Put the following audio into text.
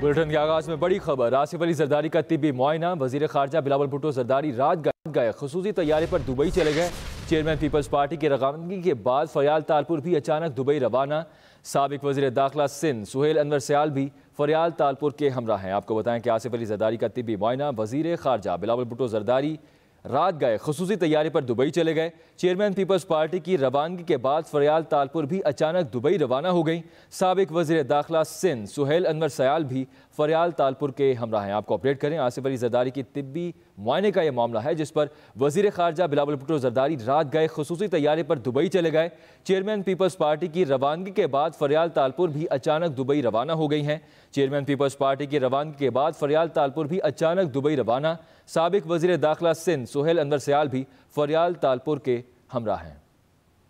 bulletin के आगाज में बड़ी खबर आसिफ अली जरदारी का तिबी मुआयना वजीर खारजा बिलावल भुट्टो जरदारी रात गए खसूसी तैयारे पर दुबई चले गए चेयरमैन पीपल्स पार्टी की रवानगी के बाद फयाल तालपुर भी अचानक दुबई रवाना सबक वजीर दाखिला सिंध सुहेल अनवर सयाल भी फरियाल तालपुर के हमरा हैं आपको बताएं कि आसिफ अली जरदारी का तिबी मुआयना वजीर खारजा बिलावल भुटो जरदारी रात गए खसूसी तैयारी पर दुबई चले गए चेयरमैन पीपल्स पार्टी की रवानगी के बाद फरियाल तालपुर भी अचानक दुबई रवाना हो गई सबक वजी दाखिला सिंध सुहेल अनवर सयाल भी फरियाल तालपुर के हमरा हैं आपको अपडेट करें आसिफ अली जरदारी की तिब्बी मायने का यह मामला है जिस पर वजीर खारजा बिलावल भुट्टो जरदारी रात गए खसूसी तैयारी पर दुबई चले गए चेयरमैन पीपल्स पार्टी की रवानगी के बाद फरियाल तालपुर भी अचानक दुबई रवाना हो गई हैं चेयरमैन पीपल्स पार्टी की रवानगी के बाद फरियाल तालपुर भी अचानक दुबई रवाना सबक वजी दाखिला सिंध सोहेल अनवर सयाल भी फरियाल तालपुर के हमरा हैं